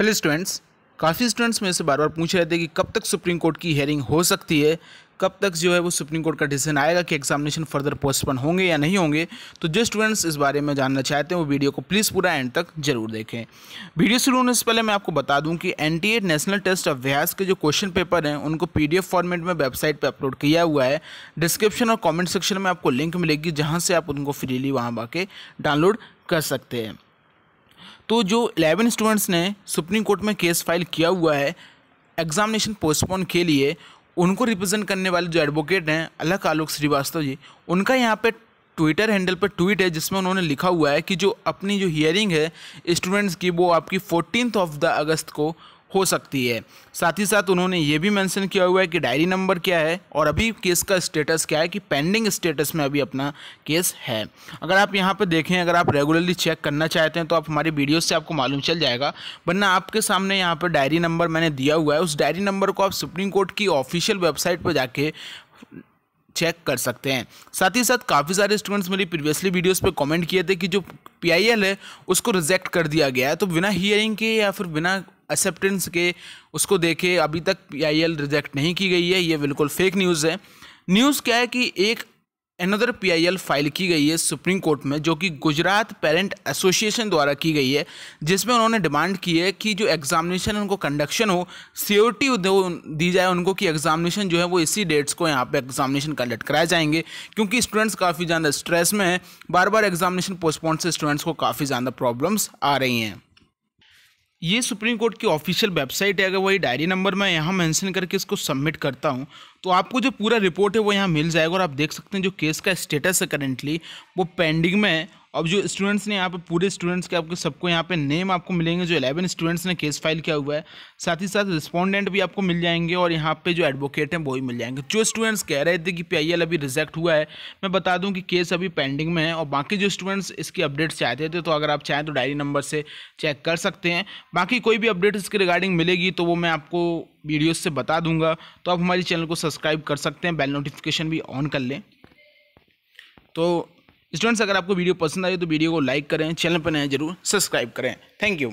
hello students काफ़ी students में से बार बार पूछ रहे थे कि कब तक सुप्रीम कोर्ट की हेयरिंग हो सकती है कब तक जो है वो सुप्रीम कोर्ट का डिसीजन आएगा कि एग्जामिनेशन फर्दर पोस्टपोन होंगे या नहीं होंगे तो जो स्टूडेंट्स इस बारे में जानना चाहते हैं वो वीडियो को प्लीज़ पूरा एंड तक जरूर देखें वीडियो शुरू होने से पहले मैं आपको बता दूं कि एन नेशनल टेस्ट अभ्यास के जो क्वेश्चन पेपर हैं उनको पी फॉर्मेट में वेबसाइट पर अपलोड किया हुआ है डिस्क्रिप्शन और कॉमेंट सेक्शन में आपको लिंक मिलेगी जहाँ से आप उनको फ्रीली वहाँ आके डाउनलोड कर सकते हैं तो जो इलेवन स्टूडेंट्स ने सुप्रीम कोर्ट में केस फाइल किया हुआ है एग्जामिनेशन पोस्टपोन के लिए उनको रिप्रेजेंट करने वाले जो एडवोकेट हैं अलग आलोक श्रीवास्तव जी उनका यहाँ पे ट्विटर हैंडल पर ट्वीट है जिसमें उन्होंने लिखा हुआ है कि जो अपनी जो हियरिंग है स्टूडेंट्स की वो आपकी फोर्टीन ऑफ द अगस्त को हो सकती है साथ ही साथ उन्होंने ये भी मेंशन किया हुआ है कि डायरी नंबर क्या है और अभी केस का स्टेटस क्या है कि पेंडिंग स्टेटस में अभी अपना केस है अगर आप यहाँ पर देखें अगर आप रेगुलरली चेक करना चाहते हैं तो आप हमारी वीडियो से आपको मालूम चल जाएगा वरना आपके सामने यहाँ पर डायरी नंबर मैंने दिया हुआ है उस डायरी नंबर को आप सुप्रीम कोर्ट की ऑफिशियल वेबसाइट पर जाके चेक कर सकते हैं साथ ही साथ काफ़ी सारे स्टूडेंट्स मेरी प्रीवियसली वीडियोस पे कमेंट किए थे कि जो पीआईएल है उसको रिजेक्ट कर दिया गया है तो बिना हियरिंग के या फिर बिना एक्सेप्टेंस के उसको देखे अभी तक पीआईएल रिजेक्ट नहीं की गई है ये बिल्कुल फेक न्यूज़ है न्यूज़ क्या है कि एक अनदर पीआईएल फाइल की गई है सुप्रीम कोर्ट में जो कि गुजरात पेरेंट एसोसिएशन द्वारा की गई है जिसमें उन्होंने डिमांड की है कि जो एग्जामिनेशन उनको कंडक्शन हो सियोरिटी दी जाए उनको कि एग्जामिनेशन जो है वो इसी डेट्स को यहाँ पे एग्जामिनेशन कंडक्ट कराए जाएंगे क्योंकि स्टूडेंट्स काफ़ी ज़्यादा स्ट्रेस में हैं बार बार एग्जामिनेशन पोस्टपोन से स्टूडेंट्स को काफ़ी ज़्यादा प्रॉब्लम्स आ रही हैं ये सुप्रीम कोर्ट की ऑफिशियल वेबसाइट है अगर वही डायरी नंबर मैं यहाँ मेंशन करके इसको सबमिट करता हूँ तो आपको जो पूरा रिपोर्ट है वो यहाँ मिल जाएगा और आप देख सकते हैं जो केस का स्टेटस है करेंटली वो पेंडिंग में है अब जो स्टूडेंट्स ने यहाँ पे पूरे स्टूडेंट्स के आपके सबको यहाँ पे नेम आपको मिलेंगे जो इलेवन स्टूडेंट्स ने केस फाइल किया हुआ है साथ ही साथ रिस्पोंडेंट भी आपको मिल जाएंगे और यहाँ पे जो एडवोकेट हैं वो भी मिल जाएंगे जो स्टूडेंट्स कह रहे थे कि पी अभी रिजेक्ट हुआ है मैं बता दूँ कि केस अभी पेंडिंग में है और बाकी जो स्टूडेंट्स इसकी अपडेट्स चाहते थे तो अगर आप चाहें तो डायरी नंबर से चेक कर सकते हैं बाकी कोई भी अपडेट इसके रिगार्डिंग मिलेगी तो वो मैं आपको वीडियोस से बता दूंगा तो आप हमारे चैनल को सब्सक्राइब कर सकते हैं बेल नोटिफिकेशन भी ऑन कर लें तो स्टूडेंट्स अगर आपको वीडियो पसंद आए तो वीडियो को लाइक करें चैनल पर नए जरूर सब्सक्राइब करें थैंक यू